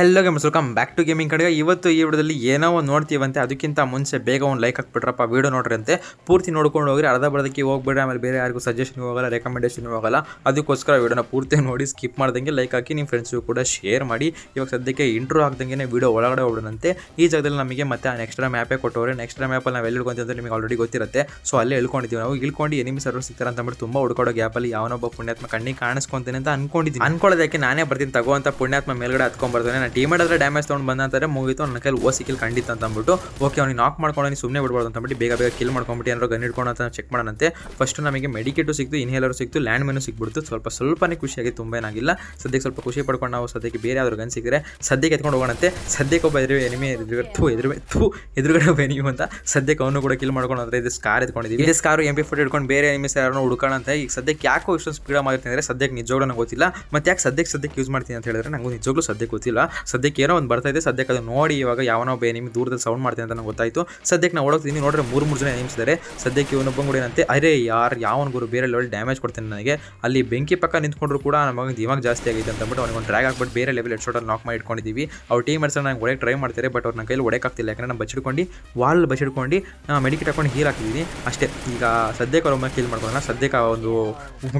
hello games welcome back to gaming ಕಡೆಗೆ ಇವತ್ತು ಈ ವಿಡಿಯೋದಲ್ಲಿ ಏನೋ ಒಂದು ನೋಡ್ತೀವಂತೆ ಅದಕ್ಕಿಂತ ಮುಂಚೆ ಬೇಗ ಒಂದು ಲೈಕ್ ಹಾಕ್ಬಿಟ್ರಪ್ಪ ವೀಡಿಯೋ ಅಂತೆ ಪೂರ್ತಿ ನೋಡ್ಕೊಂಡು ಹೋಗಿ ಅರ್ಧ ಬರ್ದಕ್ಕೆ ಹೋಗ್ಬೇಡ ಆಮೇಲೆ ಬೇರೆ ಯಾರಿಗೂ ಸಜೆಷನ್ ಹೋಗಲ್ಲ ರೆಕಮೆಂಡೇಷನ್ ಹೋಗಲ್ಲ ಅದಕ್ಕೋಸ್ಕರ ವೀಡಿಯೋನ ಪೂರ್ತಿ ನೋಡಿ ಸ್ಕಿಪ್ ಮಾಡ್ದಂಗೆ ಲೈಕ್ ಹಾಕಿ ನಿಮ್ಮ ಫ್ರೆಂಡ್ಸ್ಗೂ ಕೂಡ ಶೇರ್ ಮಾಡಿ ಇವಾಗ ಸದ್ಯಕ್ಕೆ ಇಂಟ್ರೋ ಹಾಕ್ದಂಗೆ ವೀಡಿಯೋ ಒಳಗಡೆ ಹೋಗೋಣಂತೆ ಈ ಜಾಗದಲ್ಲಿ ನಮಗೆ ಮತ್ತೆ ಎಕ್ಸ್ಟ್ರಾ ಟೈಮ್ ಮ್ಯಾಪೇ ಕೊಟ್ಟವ್ರೆ ನೆಕ್ಸ್ಟ್ರಾ ಮ್ಯಾಪಲ್ಲಿ ನಾವು ಎಲ್ಲಿ ಅಂತ ನಿಮಗೆ ಆಲ್ರೆಡಿ ಗೊತ್ತಿರುತ್ತೆ ಸೊ ಅಲ್ಲೇ ಇಳ್ಕೊಂಡಿದ್ದೀವಿ ನಾವು ಇಳ್ಕೊಂಡು ಎನಿಮಿ ಸರ್ವರ್ ಸಿಗ್ತಾರೆ ಅಂತ ತುಂಬ ಹುಡ್ಕೊಡೋ ಗ್ಯಾಪಲ್ಲಿ ಯಾವನೊಬ್ಬ ಪುಣ್ಯಾತ್ಮ ಕಣ್ಣಿಗೆ ಕಾಣಿಸ್ಕೊಂತೇನೆ ಅಂತ ಅನ್ಕೊಂಡಿದ್ದೀನಿ ಅನ್ಕೊಳ್ಳೋದಕ್ಕೆ ನಾನೇ ಬರ್ತೀನಿ ತಗೋ ಅಂತ ಪುಣ್ಯಾತ್ಮ ಮೇಲ್ಗಡೆ ಹತ್ಕೊಂಡ್ಬರ್ತಾನೆ ಟೀಮ್ ಆದರೆ ಡ್ಯಾಮೇಜ್ ತೊಗೊಂಡು ಬಂದ ಅಂತಾರೆ ಮುಗಿತು ನನ್ನ ಕೈಲಿ ಓ ಕಿಲ್ ಖಂಡಿತ ಅಂತ ಅಂದ್ಬಿಟ್ಟು ಓಕೆ ಅವ್ನಿಗೆ ನಾಕ್ ಮಾಡ್ಕೊಂಡು ಸುಮ್ಮನೆ ಬಿಡ್ಬಾರ್ದು ಅಂತ ಬೇಗ ಬೇಗ ಕಿಲ್ ಮಾಡ್ಕೊಂಬಿಟ್ಟು ಏನಾರು ಗನ್ ಹಿಡ್ಕೊಂಡು ಅಂತ ಚೆಕ್ ಮಾಡೋಣಂತೆ ಫಸ್ಟ್ ನಮಗೆ ಮೆಡಿಕೇಟು ಸಿಕ್ತು ಇನ್ಹೇಲರು ಸಿಕ್ತು ಲ್ಯಾಂಡ್ ಮೇನು ಸಿಕ್ಬಿಡ್ತು ಸ್ವಲ್ಪ ಸ್ವಲ್ಪನೇ ಖುಷಿಯಾಗಿ ತುಂಬ ಏನಾಗಿಲ್ಲ ಸದ್ಯಕ್ಕೆ ಸ್ವಲ್ಪ ಖುಷಿ ಪಡ್ಕೊಂಡು ನಾವು ಸದ್ಯಕ್ಕೆ ಬೇರೆ ಯಾವ್ದು ಗನ್ ಸಿಕ್ಕರೆ ಸದ್ಯಕ್ಕೆ ಎತ್ಕೊಂಡು ಹೋಗೋಣಂತೆ ಸದ್ಯಕ್ಕೆ ಒಬ್ಬ ಎದುರು ಎನಿಮಿ ಎದುರು ಎದುರು ಥೂ ಎದುರುಗಡೆ ಒಬ್ಬ ಎನಿಮಿ ಅಂತ ಸದ್ಯಕ್ಕೆ ಅವನು ಕೂಡ ಕಿಲ್ ಮಾಡ್ಕೊಂಡು ಅಂದ್ರೆ ಇದು ಸ್ಕಾರ್ ಎತ್ಕೊಂಡಿದ್ದೀವಿ ಇದೇ ಸ್ಕಾರು ಎಂ ಪಿ ಫೋರ್ಟಿ ಹಿಡ್ಕೊಂಡು ಬೇರೆ ಎನಿಮಿಸ್ ಯಾರನ್ನು ಹುಡುಕೋಣ ಅಂತ ಈಗ ಸದ್ಯಕ್ಕೆ ಯಾಕೋ ಇಷ್ಟೊಂದು ಸ್ಪೀಡ್ ಮಾಡಿರ್ತೀನಿ ಅಂದರೆ ಸದ್ಯಕ್ಕೆ ನಿಜವಾಗ್ಲೂ ನಂಗೆ ಗೊತ್ತಿಲ್ಲ ಮತ್ತೆ ಯಾಕೆ ಸದ್ಯಕ್ಕೆ ಸದ್ಯಕ್ಕೆ ಯೂಸ್ ಮಾಡ್ತೀನಿ ಅಂತ ಹೇಳಿದ್ರೆ ನಂಗೆ ನಿಜವಾಗ್ಲೂ ಸದ್ಯಕ್ಕೆ ಗೊತ್ತಿಲ್ಲ ಸದ್ಯಕ್ಕೆ ಏನೋ ಒಂದು ಬರ್ತಾ ಇದೆ ಸದ್ಯಕ್ಕೆ ಅದು ನೋಡಿ ಇವಾಗ ಯಾವನೋ ಬೇ ನಿಮ್ಗೆ ದೂರದಲ್ಲಿ ಸೌಂಡ್ ಮಾಡ್ತೀನಿ ಅಂತ ನಂಗೆ ಗೊತ್ತಾಯಿತು ಸದ್ಯಕ್ಕೆ ನಾವು ಓಡೋಗ್ತೀನಿ ನೋಡ್ರೆ ಮೂರು ಮೂರು ಜನ ನೇಮಿಸಿದ್ದಾರೆ ಸದ್ಯಕ್ಕೆ ಇವನೊಬ್ಬ ಕೂಡ ಏನಂತೆ ಅರೆ ಯಾರು ಯಾವನ ಗುರು ಬೇರೆ ಲೆವೆಲ್ ಡ್ಯಾಮೇಜ್ ಕೊಡ್ತೀನಿ ನನಗೆ ಅಲ್ಲಿ ಬೆಂಕಿ ಪಕ್ಕ ನಿಂತ್ಕೊಂಡ್ರು ಕೂಡ ನಮ್ಮ ಇವಾಗ ಜಾಸ್ತಿ ಆಗೈತೆ ಅಂತ ಅಂದ್ಬಿಟ್ಟು ಅವ್ನಿಗೆ ಒಂದು ಡ್ರ್ಯಾಗ್ ಆಗ್ಬಿಟ್ಟು ಬೇರೆ ಲೆವೆಲ್ ಎಡ್ ಶೋಟಲ್ಲಿ ನಾಕ್ ಮಾಡಿ ಇಟ್ಕೊಂಡಿದ್ದೀವಿ ಅವ್ರು ಟೀಮ್ ಮೇಟ್ಸ್ ನಂಗೆ ಒಳಗೆ ಟ್ರೈ ಮಾಡ್ತಾರೆ ಬಟ್ ಅವ್ರ ನನ್ನ ಕೈಲಿ ಆಗ್ತಿಲ್ಲ ಯಾಕಂದ್ರೆ ನಾನು ಬಚ್ಚಿಡ್ಕೊಂಡು ವಾಲ್ ಬಚ್ಚಿಡ್ಕೊಂಡು ಮೆಡಿಕೇಟ್ ಹಾಕೊಂಡು ಹೀರ್ ಹಾಕಿದ್ದೀನಿ ಅಷ್ಟೇ ಈಗ ಸದ್ಯಕ್ಕೆ ಅವ್ರೊಮ್ಮೆ ಕಿಲ್ ಮಾಡ್ಕೊಳ್ಳೋಣ ಸದ್ಯಕ್ಕೆ ಒಂದು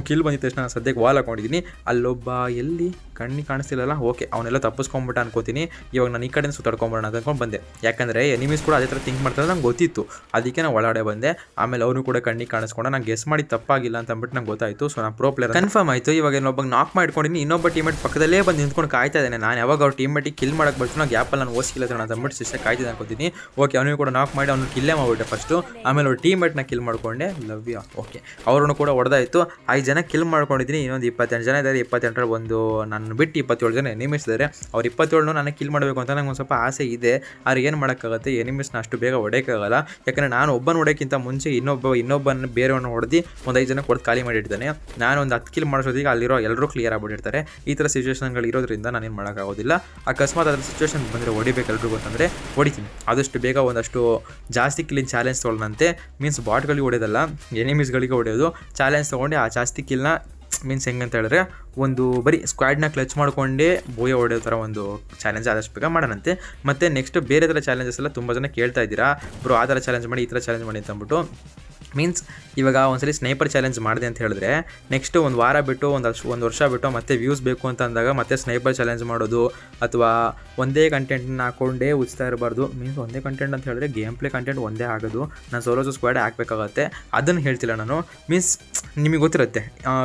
ಕಿಲ್ ಬಂದಿದ್ದ ತಕ್ಷಣ ಸದ್ಯಕ್ಕೆ ವಾಲ್ ಹಾಕೊಂಡಿದ್ದೀನಿ ಅಲ್ಲೊಬ್ಬ ಎಲ್ಲಿ ಕಣ್ಣಿಗೆ ಕಾಣಿಸ್ತಿಲ್ಲಲ್ಲ ಓಕೆ ಅವನ್ನೆಲ್ಲ ತಪ್ಪಿಸ್ಕೊಂಬಿಟ್ಟು ಅನ್ಕೋತೀನಿ ಇವಾಗ ನಾನು ಈ ಕಡೆಯಿಂದ ಸುತ್ತಾಡ್ಕೊಂಬಿಡೋಣ ಅಂತ ಅಂದ್ಕೊಂಡು ಬಂದೆ ಯಾಕಂದರೆ ಎನಿಮೀಸ್ ಕೂಡ ಅದೇ ಥರ ಥಿಂಕ್ ಮಾಡ್ತಾರೆ ನಂಗೆ ಗೊತ್ತಿತ್ತು ಅದಕ್ಕೆ ನಾನು ಒಳಗಡೆ ಬಂದೆ ಆಮೇಲೆ ಅವನು ಕೂಡ ಕಣ್ಣಿಗೆ ಕಾಣಿಸ್ಕೊಂಡ ನಾನು ಗೆಸ್ ಮಾಡಿ ತಪ್ಪಾಗಿಲ್ಲ ಅಂತ ನಂಗೆ ಗೊತ್ತಾಯಿತು ಸೊ ನಾನು ಪ್ರೋ ಪ್ಲೇಯರ್ ಕನ್ಫರ್ಮ್ ಆಯಿತು ಇವಾಗ ಇನ್ನೊಬ್ಬ ನಾಕ್ ಮಾಡ್ಕೊಂಡಿನಿ ಇನ್ನೊಬ್ಬ ಟೀಮೇಟ್ ಪಕ್ಕದಲ್ಲೇ ಬಂದು ನಿಂತ್ಕೊಂಡು ಕಾಯ್ತಾ ಇದ್ದಾನೆ ನಾನು ಯಾವಾಗ ಅವ್ರ ಟೀಮೇಟಿಗೆ ಕಿಲ್ ಮಾಡಕ್ಕೆ ಬರ್ತೀನಿ ನಾವು ಗ್ಯಾಪಲ್ಲಿ ನಾನು ಓಸ್ಕಿಲ್ಲ ಅಂತ ಅಂದ್ಬಿಟ್ಟು ಸಿಸ್ಟರ್ ಕಾಯ್ತಿದ್ದೆ ಅನ್ಕೋತೀನಿ ಓಕೆ ಅವನಿಗೂ ಕೂಡ ನಾಕ್ ಮಾಡಿ ಅವ್ನು ಕಿಲ್ಲೇ ಮಾಡಿಬಿಟ್ಟೆ ಫಸ್ಟು ಆಮೇಲೆ ಅವ್ರ ಟೀಮೇಟ್ನ ಕಿಲ್ ಮಾಡಿಕೊಂಡೆ ಯಾ ಓಕೆ ಅವ್ರನ್ನು ಕೂಡ ಹೊಡೆದಾಯಿತು ಐದು ಜನ ಕಿಲ್ ಮಾಡ್ಕೊಂಡಿದ್ದೀನಿ ಇನ್ನೊಂದು ಇಪ್ಪತ್ತೆಂಟು ಜನ ಇದ್ದಾರೆ ಇಪ್ಪತ್ತೆಂಟರ ಒಂದು ನನ್ನ ಬಿಟ್ಟು ಇಪ್ಪತ್ತೇಳು ಜನ ಇದ್ದಾರೆ ಅವ್ರು ಇಪ್ಪತ್ತೇಳು ನಾನು ಕಿಲ್ ಮಾಡಬೇಕು ಅಂತ ನಂಗೆ ಒಂದು ಸ್ವಲ್ಪ ಆಸೆ ಇದೆ ಆದ್ರೆ ಏನು ಮಾಡೋಕ್ಕಾಗುತ್ತೆ ಎನಿಮಿಸ್ನ ಅಷ್ಟು ಬೇಗ ಹೊಡೆಯೋಕ್ಕಾಗಲ್ಲ ಯಾಕಂದರೆ ನಾನು ಒಬ್ಬನ ಹೊಡೆಯೋಕ್ಕಿಂತ ಮುಂಚೆ ಇನ್ನೊಬ್ಬ ಇನ್ನೊಬ್ಬನ ಬೇರೆಯವನ್ನ ಹೊಡೆದು ಒಂದು ಐದು ಜನ ಕೊಡ್ದು ಖಾಲಿ ಮಾಡಿರ್ತಾನೆ ನಾನು ಒಂದು ಹತ್ತು ಕಿಲ್ ಮಾಡೋದಿಗೆ ಅಲ್ಲಿರೋ ಎಲ್ಲರೂ ಕ್ಲಿಯರ್ ಆಗಿಬಿಟ್ಟಿರ್ತಾರೆ ಈ ಥರ ಸಿಚುವೇಷನ್ಗಳು ಇರೋದ್ರಿಂದ ಏನು ಮಾಡೋಕ್ಕಾಗೋದಿಲ್ಲ ಅಕಸ್ಮಾತ್ ಅದ್ರ ಸಿಚುವೇಷನ್ ಬಂದರೆ ಹೊಡಿಬೇಕು ಎಲ್ರಿಗೂ ಅಂತಂದರೆ ಹೊಡಿತೀನಿ ಆದಷ್ಟು ಬೇಗ ಒಂದಷ್ಟು ಜಾಸ್ತಿ ಕಿಲ್ ಚಾಲೆಂಜ್ ತೊಗೊಳ್ಳಂತೆ ಮೀನ್ಸ್ ಬಾಟ್ಗಳಿಗೆ ಹೊಡೆಯೋದಲ್ಲ ಎನಿಮೀಸ್ಗಳಿಗೆ ಹೊಡೆಯೋದು ಚಾಲೆಂಜ್ ತೊಗೊಂಡು ಆ ಜಾಸ್ತಿ ಕಿಲ್ನ ಮೀನ್ಸ್ ಅಂತ ಹೇಳಿದ್ರೆ ಒಂದು ಬರೀ ಸ್ಕ್ವಾಡ್ನ ಕ್ಲಚ್ ಮಾಡಿಕೊಂಡೇ ಬೋಯ ಹೊಡೆಯೋ ಥರ ಒಂದು ಚಾಲೆಂಜ್ ಆದಷ್ಟು ಬೇಗ ಮಾಡೋಣಂತೆ ಮತ್ತು ನೆಕ್ಸ್ಟ್ ಬೇರೆ ಥರ ಚಾಲೆಂಜಸ್ ಎಲ್ಲ ತುಂಬ ಜನ ಕೇಳ್ತಾ ಇದ್ದೀರಾ ಬ್ರೋ ಆ ಥರ ಚಾಲೆಂಜ್ ಮಾಡಿ ಈ ಥರ ಚಾಲೆಂಜ್ ಮಾಡಿ ಅಂತ ಅಂದ್ಬಿಟ್ಟು ಮೀನ್ಸ್ ಇವಾಗ ಒಂದ್ಸಲಿ ಸ್ನೈಪರ್ ಚಾಲೆಂಜ್ ಮಾಡಿದೆ ಅಂತ ಹೇಳಿದ್ರೆ ನೆಕ್ಸ್ಟ್ ಒಂದು ವಾರ ಬಿಟ್ಟು ಒಂದು ವರ್ಷ ಒಂದು ವರ್ಷ ಬಿಟ್ಟು ಮತ್ತೆ ವ್ಯೂಸ್ ಬೇಕು ಅಂತ ಅಂದಾಗ ಮತ್ತೆ ಸ್ನೈಪರ್ ಚಾಲೆಂಜ್ ಮಾಡೋದು ಅಥವಾ ಒಂದೇ ಕಂಟೆಂಟ್ನ ಹಾಕೊಂಡೇ ಉಚ್ತಾ ಇರಬಾರ್ದು ಮೀನ್ಸ್ ಒಂದೇ ಕಂಟೆಂಟ್ ಅಂತ ಹೇಳಿದ್ರೆ ಗೇಮ್ ಪ್ಲೇ ಕಂಟೆಂಟ್ ಒಂದೇ ಆಗೋದು ನಾನು ಸೋಲೋಸು ಸ್ಕ್ವಾಡ್ ಹಾಕಬೇಕಾಗತ್ತೆ ಅದನ್ನು ಹೇಳ್ತಿಲ್ಲ ನಾನು ಮೀನ್ಸ್ ನಿಮಗೆ ಗೊತ್ತಿರುತ್ತೆ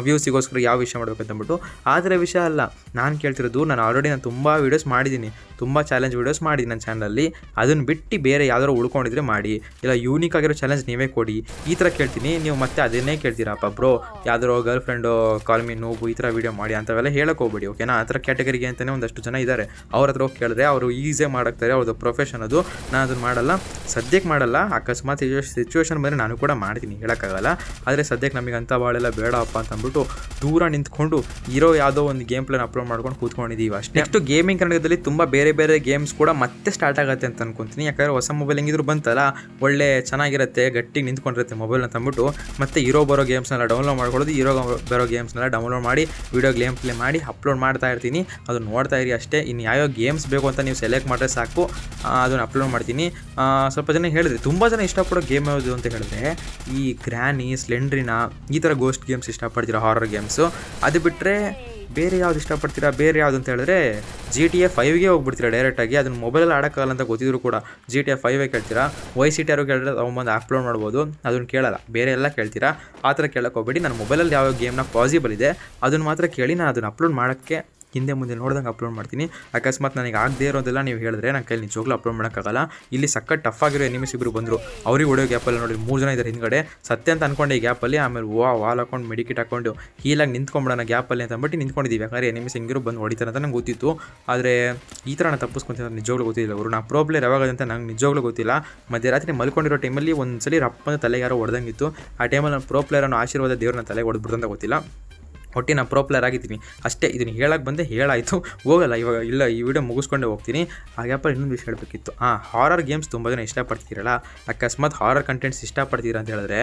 ವ್ಯೂಸಿಗೋಸ್ಕರ ಯಾವ ವಿಷಯ ಮಾಡಬೇಕಂತಂದ್ಬಿಟ್ಟು ಆ ಥರ ವಿಷಯ ಅಲ್ಲ ನಾನು ಕೇಳ್ತಿರೋದು ನಾನು ಆಲ್ರೆಡಿ ನಾನು ತುಂಬ ವೀಡಿಯೋಸ್ ಮಾಡಿದ್ದೀನಿ ತುಂಬ ಚಾಲೆಂಜ್ ವೀಡಿಯೋಸ್ ಮಾಡಿದ್ದೀನಿ ನನ್ನ ಚಾನಲಲ್ಲಿ ಅದನ್ನು ಬಿಟ್ಟು ಬೇರೆ ಯಾವ್ದಾರು ಉಳ್ಕೊಂಡಿದ್ರೆ ಮಾಡಿ ಇಲ್ಲ ಯೂನಿಕ್ ಆಗಿರೋ ಚಾಲೆಂಜ್ ನೀವೇ ಕೊಡಿ ಈ ಥರ ಕೇಳ್ತೀನಿ ನೀವು ಮತ್ತೆ ಅದನ್ನೇ ಕೇಳ್ತೀರಪ್ಪ ಬ್ರೋ ಯಾವ್ದಾರೋ ಗರ್ಲ್ ಫ್ರೆಂಡು ಕಾಲ್ಮಿ ನೋವು ಈ ಥರ ವೀಡಿಯೋ ಮಾಡಿ ಅಂಥವೆಲ್ಲ ಹೇಳಕ್ಕೆ ಹೋಗ್ಬೇಡಿ ಓಕೆನಾ ಆ ಥರ ಕ್ಯಾಟಗರಿಗೆ ಅಂತಲೇ ಒಂದಷ್ಟು ಜನ ಇದ್ದಾರೆ ಅವ್ರ ಹತ್ರ ಹೋಗಿ ಕೇಳಿದ್ರೆ ಅವರು ಈಸಿಯಾಗಿ ಮಾಡಾಕ್ತಾರೆ ಅವ್ರದ್ದು ಪ್ರೊಫೆಷನ್ ಅದು ನಾನು ಅದನ್ನು ಮಾಡಲ್ಲ ಸದ್ಯಕ್ಕೆ ಮಾಡಲ್ಲ ಅಕಸ್ಮಾತ್ ಸಿಚುವೇಶನ್ ಬಂದರೆ ನಾನು ಕೂಡ ಮಾಡ್ತೀನಿ ಹೇಳೋಕ್ಕಾಗಲ್ಲ ಆದರೆ ಸದ್ಯಕ್ಕೆ ನಮಗೆ ಎಂಥ ಬಾಳೆಲ್ಲ ಬೇಡಪ್ಪ ಅಂತ ಅಂದ್ಬಿಟ್ಟು ದೂರ ನಿಂತ್ಕೊಂಡು ಇರೋ ಯಾವುದೋ ಒಂದು ಗೇಮ್ ಪ್ಲಾನ್ ಅಪ್ಲೋಡ್ ಮಾಡ್ಕೊಂಡು ಕೂತ್ಕೊಂಡಿದ್ದೀವಿ ಅಷ್ಟೇ ನೆಕ್ಸ್ಟ್ ಗೇಮಿಂಗ್ ಕನ್ನಡದಲ್ಲಿ ತುಂಬ ಬೇರೆ ಬೇರೆ ಗೇಮ್ಸ್ ಕೂಡ ಮತ್ತೆ ಸ್ಟಾರ್ಟ್ ಆಗುತ್ತೆ ಅಂತ ಅನ್ಕೊಂತೀನಿ ಯಾಕಂದರೆ ಹೊಸ ಮೊಬೈಲ್ ಹೆಂಗಿದ್ರು ಬಂತಲ್ಲ ಒಳ್ಳೆ ಚೆನ್ನಾಗಿರುತ್ತೆ ಗಟ್ಟಿ ನಿಂತ್ಕೊಂಡಿರುತ್ತೆ ಮೊಬೈಲ್ ಅಂತ ಅಂದ್ಬಿಟ್ಟು ಮತ್ತೆ ಇರೋ ಬರೋ ಗೇಮ್ಸ್ನೆಲ್ಲ ಡೌನ್ಲೋಡ್ ಮಾಡ್ಕೊಳ್ಳೋದು ಇರೋ ಬರೋ ಗೇಮ್ಸ್ನೆಲ್ಲ ಡೌನ್ಲೋಡ್ ಮಾಡಿ ವೀಡಿಯೋ ಗೇಮ್ ಪ್ಲೇ ಮಾಡಿ ಅಪ್ಲೋಡ್ ಮಾಡ್ತಾ ಇರ್ತೀನಿ ಅದು ನೋಡ್ತಾ ಇರಿ ಅಷ್ಟೇ ಇನ್ನು ಯಾವ್ಯಾವ ಗೇಮ್ಸ್ ಬೇಕು ಅಂತ ನೀವು ಸೆಲೆಕ್ಟ್ ಮಾಡಿದ್ರೆ ಸಾಕು ಅದನ್ನು ಅಪ್ಲೋಡ್ ಮಾಡ್ತೀನಿ ಸ್ವಲ್ಪ ಜನ ಹೇಳಿದ್ರೆ ತುಂಬ ಜನ ಇಷ್ಟಪಡೋ ಗೇಮ್ ಯಾವುದು ಅಂತ ಹೇಳಿದ್ರೆ ಈ ಗ್ರ್ಯಾನಿ ಸ್ಲೆಂಡ್ರಿನ ಈ ಥರ ಗೋಸ್ಟ್ ಗೇಮ್ಸ್ ಇಷ್ಟಪಡ್ತೀರಾ ಹಾರರ್ ಗೇಮ್ಸು ಅದು ಬಿಟ್ಟರೆ ಬೇರೆ ಯಾವ್ದು ಇಷ್ಟಪಡ್ತೀರಾ ಬೇರೆ ಯಾವುದು ಅಂತ ಹೇಳಿದ್ರೆ ಜಿ ಟಿ ಎ ಫೈವ್ಗೆ ಹೋಗ್ಬಿಡ್ತೀರಾ ಡೈರೆಕ್ಟಾಗಿ ಅದನ್ನು ಮೊಬೈಲಲ್ಲಿ ಆಡೋಕ್ಕಾಗಲ್ಲ ಅಂತ ಗೊತ್ತಿದ್ರು ಕೂಡ ಜಿ ಟಿ ಎ ಫೈವೇ ಕೇಳ್ತೀರಾ ವೈ ಸಿ ಟಿ ಯಾರು ಕೇಳಿದ್ರೆ ತೊಗೊಂಬಂದು ಅಪ್ಲೋಡ್ ಮಾಡ್ಬೋದು ಅದನ್ನು ಕೇಳಲ್ಲ ಬೇರೆ ಎಲ್ಲ ಕೇಳ್ತೀರಾ ಆ ಥರ ಕೇಳೋಕ್ಕೆ ಹೋಗ್ಬೇಡಿ ನನ್ನ ಮೊಬೈಲಲ್ಲಿ ಯಾವ ಗೇಮ್ನ ಪಾಸಿಬಲ್ ಇದೆ ಅದನ್ನು ಮಾತ್ರ ಕೇಳಿ ನಾನು ಅದನ್ನು ಅಪ್ಲೋಡ್ ಮಾಡೋಕ್ಕೆ ಹಿಂದೆ ಮುಂದೆ ನೋಡ್ದಂಗೆ ಅಪ್ಲೋಡ್ ಮಾಡ್ತೀನಿ ಅಕಸ್ಮಾತ್ ನನಗೆ ಆಗದೇ ಇರೋದೆಲ್ಲ ನೀವು ಹೇಳಿದ್ರೆ ನನ್ನ ಕೈಲಿ ನಿಜವಾಗ್ಲೂ ಅಪ್ಲೋಡ್ ಮಾಡೋಕ್ಕಾಗಲ್ಲ ಇಲ್ಲಿ ಸಕ್ಕ ಟಫ್ ಆಗಿರೋ ಎನಿಮಿಸ್ ಇಬ್ಬರು ಬಂದರು ಅವ್ರಿಗೆ ಹೊಡೆಯೋ ಗ್ಯಾಪಲ್ಲಿ ನೋಡಿ ಮೂರು ಜನ ಇದ್ದಾರೆ ಹಿಂದ್ಗಡೆ ಸತ್ಯ ಅಂತ ಅನ್ಕೊಂಡೆ ಈ ಗ್ಯಾಪಲ್ಲಿ ಆಮೇಲೆ ಓ ವಾಲ್ ಹಾಕೊಂಡು ಮೆಡಿಕಿಟ್ ಹಾಕೊಂಡು ಹೀಲಾಗಿ ನಿಂತ್ಕೊಂಬಿಡೋಣ ಗ್ಯಾಪಲ್ಲಿ ಅಂತ ಅಂದ್ಬಿಟ್ಟು ನಿಂತ್ಕೊಂಡಿದ್ದೀವಿ ಯಾಕಂದ್ರೆ ಎನಿಮಿಸ್ ಹೆಂಗಿರು ಬಂದು ಹೊಡಿತಾರೆ ಅಂತ ನಂಗೆ ಗೊತ್ತಿತ್ತು ಆದರೆ ಈ ಥರ ನಾನು ತಪ್ಪಿಸ್ಕೊಂತ ನಿಜವಾಗ್ಲೂ ಗೊತ್ತಿಲ್ಲ ಅವರು ನಾ ಪ್ರಾಬ್ಲಮ್ ಯಾವಾಗ ಅಂತ ನಂಗೆ ನಿಜವಾಗ್ಲೂ ಗೊತ್ತಿಲ್ಲ ಮಧ್ಯರಾತ್ರಿ ಮಲ್ಕೊಂಡಿರೋ ಟೈಮಲ್ಲಿ ಒಂದು ಸಲ ರಪ್ಪನ ತಲೆಗೆ ಯಾರೋ ಹೊಡೆದಂಗಿತ್ತು ಆ ಟೈಮಲ್ಲಿ ನಾನು ಪ್ರೋ ಆಶೀರ್ವಾದ ದೇವ್ರನ್ನ ತಲೆಗೆ ಹೊಡೆದ್ಬಿಡ್ದಂತ ಗೊತ್ತಿಲ್ಲ ಹೊಟ್ಟೆ ನಾನು ಪ್ರಾಪ್ಲರ್ ಆಗಿದ್ದೀನಿ ಅಷ್ಟೇ ಇದನ್ನು ಹೇಳಕ್ಕೆ ಬಂದೆ ಹೇಳಾಯಿತು ಹೋಗಲ್ಲ ಇವಾಗ ಇಲ್ಲ ಈ ವಿಡಿಯೋ ಮುಗಿಸ್ಕೊಂಡೆ ಹೋಗ್ತೀನಿ ಹಾಗಪ್ಪ ಇನ್ನೊಂದು ವಿಷಯ ಹೇಳಬೇಕಿತ್ತು ಆ ಹಾರರ್ ಗೇಮ್ಸ್ ತುಂಬ ಜನ ಇಷ್ಟಪಡ್ತೀರಲ್ಲ ಅಕಸ್ಮಾತ್ ಹಾರರ್ ಕಂಟೆಂಟ್ಸ್ ಇಷ್ಟಪಡ್ತೀರ ಅಂತ ಹೇಳಿದ್ರೆ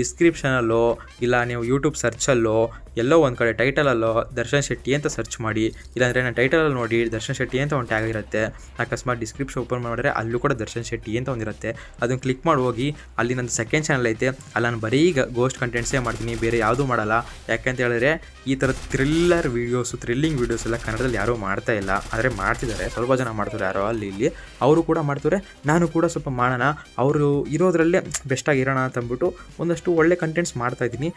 ಡಿಸ್ಕ್ರಿಪ್ಷನಲ್ಲೋ ಇಲ್ಲ ನೀವು ಯೂಟ್ಯೂಬ್ ಸರ್ಚಲ್ಲೋ ಎಲ್ಲೋ ಒಂದು ಕಡೆ ಟೈಟಲಲ್ಲೋ ದರ್ಶನ್ ಶೆಟ್ಟಿ ಅಂತ ಸರ್ಚ್ ಮಾಡಿ ಇಲ್ಲಾಂದರೆ ನಾನು ಟೈಟಲಲ್ಲಿ ನೋಡಿ ದರ್ಶನ್ ಶೆಟ್ಟಿ ಅಂತ ಒಂದು ಟ್ಯಾಗ್ ಇರುತ್ತೆ ಅಕಸ್ಮಾತ್ ಡಿಸ್ಕ್ರಿಪ್ಷನ್ ಓಪನ್ ಮಾಡಿದ್ರೆ ಅಲ್ಲೂ ಕೂಡ ದರ್ಶನ್ ಶೆಟ್ಟಿ ಅಂತ ಒಂದಿರುತ್ತೆ ಅದನ್ನು ಕ್ಲಿಕ್ ಮಾಡಿ ಹೋಗಿ ಅಲ್ಲಿ ನನ್ನ ಸೆಕೆಂಡ್ ಚಾನಲ್ ಐತೆ ಅಲ್ಲಿ ನಾನು ಬರೀ ಈಗ ಗೋಸ್ಟ್ ಕಂಟೆಂಟ್ಸೇ ಮಾಡ್ತೀನಿ ಬೇರೆ ಯಾವುದೂ ಮಾಡಲ್ಲ ಯಾಕಂತ ಹೇಳಿದ್ರೆ ಈ ಥರ ಥ್ರಿಲ್ಲರ್ ವೀಡಿಯೋಸು ಥ್ರಿಲ್ಲಿಂಗ್ ವೀಡಿಯೋಸ್ ಎಲ್ಲ ಕನ್ನಡದಲ್ಲಿ ಯಾರೂ ಮಾಡ್ತಾ ಇಲ್ಲ ಆದರೆ ಮಾಡ್ತಿದ್ದಾರೆ ಸ್ವಲ್ಪ ಜನ ಮಾಡ್ತಾರೆ ಯಾರೋ ಅಲ್ಲಿ ಇಲ್ಲಿ ಅವರು ಕೂಡ ಮಾಡ್ತಾರೆ ನಾನು ಕೂಡ ಸ್ವಲ್ಪ ಮಾಡೋಣ ಅವರು ಇರೋದರಲ್ಲೇ ಬೆಸ್ಟಾಗಿರೋಣ ಇರೋಣ ಅಂತ ಒಂದಷ್ಟು ಒಳ್ಳೆ ಕಂಟೆಂಟ್ಸ್ ಮಾಡ್ತಾ ಇದ್ದೀನಿ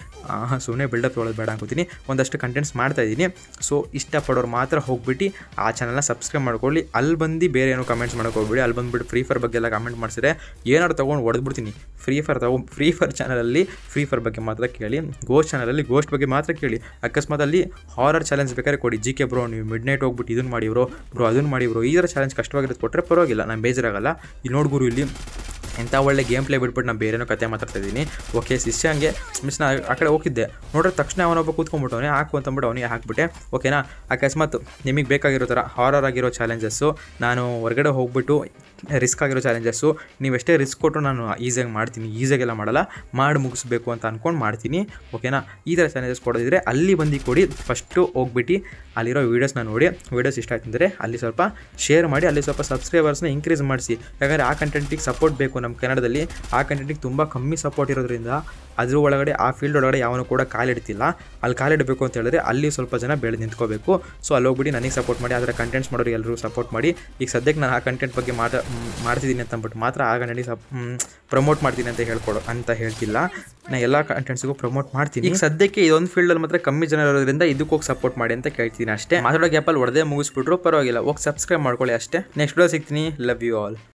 ಸುಮ್ಮನೆ ಬಿಲ್ಡಪ್ ತೊಗೊಳ್ಳೋದು ಬೇಡ ಅನ್ಕೋತೀನಿ ಒಂದಷ್ಟು ಕಂಟೆಂಟ್ಸ್ ಮಾಡ್ತಾ ಇದ್ದೀನಿ ಸೊ ಇಷ್ಟಪಡೋರು ಮಾತ್ರ ಹೋಗ್ಬಿಟ್ಟು ಆ ಚಾನಲ್ನ ಸಬ್ಸ್ಕ್ರೈಬ್ ಮಾಡ್ಕೊಳ್ಳಿ ಅಲ್ಲಿ ಬಂದು ಬೇರೆ ಏನೋ ಕಮೆಂಟ್ಸ್ ಮಾಡೋಕೆ ಹೋಗ್ಬಿಡಿ ಅಲ್ಲಿ ಬಂದುಬಿಟ್ಟು ಫ್ರೀ ಫೈರ್ ಬಗ್ಗೆ ಎಲ್ಲ ಕಮೆಂಟ್ ಮಾಡಿಸಿದ್ರೆ ಏನಾದ್ರು ತೊಗೊಂಡು ಹೊಡೆದ್ಬಿಡ್ತೀನಿ ಫ್ರೀ ಫೈರ್ ತಗೊಂಡು ಫ್ರೀ ಫೈರ್ ಚಾನಲಲ್ಲಿ ಫ್ರೀ ಫೈರ್ ಬಗ್ಗೆ ಮಾತ್ರ ಕೇಳಿ ಗೋಸ್ಟ್ ಚಾನಲಲ್ಲಿ ಗೋಸ್ಟ್ ಬಗ್ಗೆ ಮಾತ್ರ ಕೇಳಿ ಅಕಸ್ಮಾತ್ ಅಲ್ಲಿ ಹಾರರ್ ಚಾಲೆಂಜ್ ಬೇಕಾದ್ರೆ ಕೊಡಿ ಜಿ ಕೆ ಬ್ರೋ ನೀವು ಮಿಡ್ ನೈಟ್ ಹೋಗ್ಬಿಟ್ಟು ಇದನ್ನು ಮಾಡಿವ್ರೋ ಬ್ರೋ ಅದನ್ನು ಮಾಡಿವ್ರೋ ಈ ಥರ ಚಾಲೆಂಜ್ ಕಷ್ಟವಾಗಿರೋದು ಕೊಟ್ಟರೆ ಪರವಾಗಿಲ್ಲ ನಾನು ಬೇಜಾರಾಗಲ್ಲ ಇಲ್ಲಿ ನೋಡ್ಗುರು ಇಲ್ಲಿ ಇಂಥ ಒಳ್ಳೆ ಗೇಮ್ ಪ್ಲೇ ಬಿಟ್ಬಿಟ್ಟು ನಾನು ಬೇರೆನೋ ಕತೆ ಇದ್ದೀನಿ ಓಕೆ ಶಿಷ್ಯ ಹಂಗೆ ಮಿಸ್ ನಾ ಆ ಕಡೆ ಹೋಗಿದ್ದೆ ನೋಡ್ರೆ ತಕ್ಷಣ ಅವನೊಬ್ಬ ಕೂತ್ಕೊಂಡ್ಬಿಟ್ಟವನೇ ಹಾಕು ಅಂತಂದ್ಬಿಟ್ಟು ಅವನಿಗೆ ಹಾಕ್ಬಿಟ್ಟೆ ಓಕೆನಾ ಅಕಸ್ಮಾತ್ ನಿಮಗೆ ಬೇಕಾಗಿರೋ ಥರ ಹಾರರ್ ಆಗಿರೋ ಚಾಲೆಂಜಸ್ಸು ನಾನು ಹೊರಗಡೆ ಹೋಗ್ಬಿಟ್ಟು ರಿಸ್ಕ್ ಆಗಿರೋ ಚಾಲೆಂಜಸ್ಸು ನೀವೆಷ್ಟೇ ರಿಸ್ಕ್ ಕೊಟ್ಟರು ನಾನು ಈಸಿಯಾಗಿ ಮಾಡ್ತೀನಿ ಈಸಿಯಾಗೆಲ್ಲ ಮಾಡಲ್ಲ ಮಾಡಿ ಮುಗಿಸ್ಬೇಕು ಅಂತ ಅಂದ್ಕೊಂಡು ಮಾಡ್ತೀನಿ ಓಕೆನಾ ಈ ಥರ ಚಾಲೆಂಜಸ್ ಕೊಡೋದಿದ್ರೆ ಅಲ್ಲಿ ಬಂದು ಕೊಡಿ ಫಸ್ಟು ಹೋಗ್ಬಿಟ್ಟು ಅಲ್ಲಿರೋ ವೀಡಿಯೋಸ್ನ ನೋಡಿ ವೀಡಿಯೋಸ್ ಇಷ್ಟ ಆಯ್ತಂದರೆ ಅಲ್ಲಿ ಸ್ವಲ್ಪ ಶೇರ್ ಮಾಡಿ ಅಲ್ಲಿ ಸ್ವಲ್ಪ ಸಬ್ಸ್ಕ್ರೈಬರ್ಸ್ನ ಇನ್ಕ್ರೀಸ್ ಮಾಡಿಸಿ ಯಾಕಂದರೆ ಆ ಕಂಟೆಂಟಿಗೆ ಸಪೋರ್ಟ್ ಬೇಕು ನಮ್ಮ ಕನ್ನಡದಲ್ಲಿ ಆ ಕಂಟೆಂಟಿಗೆ ತುಂಬ ಕಮ್ಮಿ ಸಪೋರ್ಟ್ ಇರೋದ್ರಿಂದ ಅದ್ರ ಒಳಗಡೆ ಆ ಫೀಲ್ಡ್ ಒಳಗಡೆ ಯಾವನು ಕೂಡ ಕಾಲಿಡ್ತಿಲ್ಲ ಅಲ್ಲಿ ಕಾಲಿಡಬೇಕು ಅಂತ ಹೇಳಿದ್ರೆ ಅಲ್ಲಿ ಸ್ವಲ್ಪ ಜನ ಬೆಳೆದು ನಿಂತ್ಕೋಬೇಕು ಸೊ ಅಲ್ಲಿ ಹೋಗ್ಬಿಡಿ ನನಗೆ ಸಪೋರ್ಟ್ ಮಾಡಿ ಅದರ ಕಂಟೆಂಟ್ಸ್ ಮಾಡೋರು ಎಲ್ಲರೂ ಸಪೋರ್ಟ್ ಮಾಡಿ ಈಗ ಸದ್ಯಕ್ಕೆ ನಾನು ಆ ಕಂಟೆಂಟ್ ಬಗ್ಗೆ ಮಾತಾ ಮಾಡ್ತಿದ್ದೀನಿ ಅಂತ ಮಾತ್ರ ಆಗ ನನಗೆ ಸಪ್ ಪ್ರಮೋಟ್ ಮಾಡ್ತೀನಿ ಅಂತ ಹೇಳ್ಕೊಡು ಅಂತ ಹೇಳ್ತಿಲ್ಲ ನಾನು ಎಲ್ಲ ಕಂಟೆಂಟ್ಸ್ಗೂ ಪ್ರಮೋಟ್ ಮಾಡ್ತೀನಿ ಈಗ ಸದ್ಯಕ್ಕೆ ಇದೊಂದು ಫೀಲ್ಡಲ್ಲಿ ಮಾತ್ರ ಕಮ್ಮಿ ಜನ ಇರೋದ್ರಿಂದ ಇದಕ್ಕೆ ಹೋಗಿ ಸಪೋರ್ಟ್ ಮಾಡಿ ಅಂತ ಕೇಳ್ತೀನಿ ಅಷ್ಟೇ ಮಾತಾಡೋ ಗ್ಯಾಪಲ್ಲಿ ಒಡೆದೇ ಮುಗಿಸ್ಬಿಟ್ರು ಪರವಾಗಿಲ್ಲ ಹೋಗಿ ಸಬ್ಸ್ಕ್ರೈಬ್ ಮಾಡ್ಕೊಳ್ಳಿ ಅಷ್ಟೇ ನೆಕ್ಸ್ಟ್ ಡೋ ಸಿಗ್ತೀನಿ ಲವ್ ಯು ಆಲ್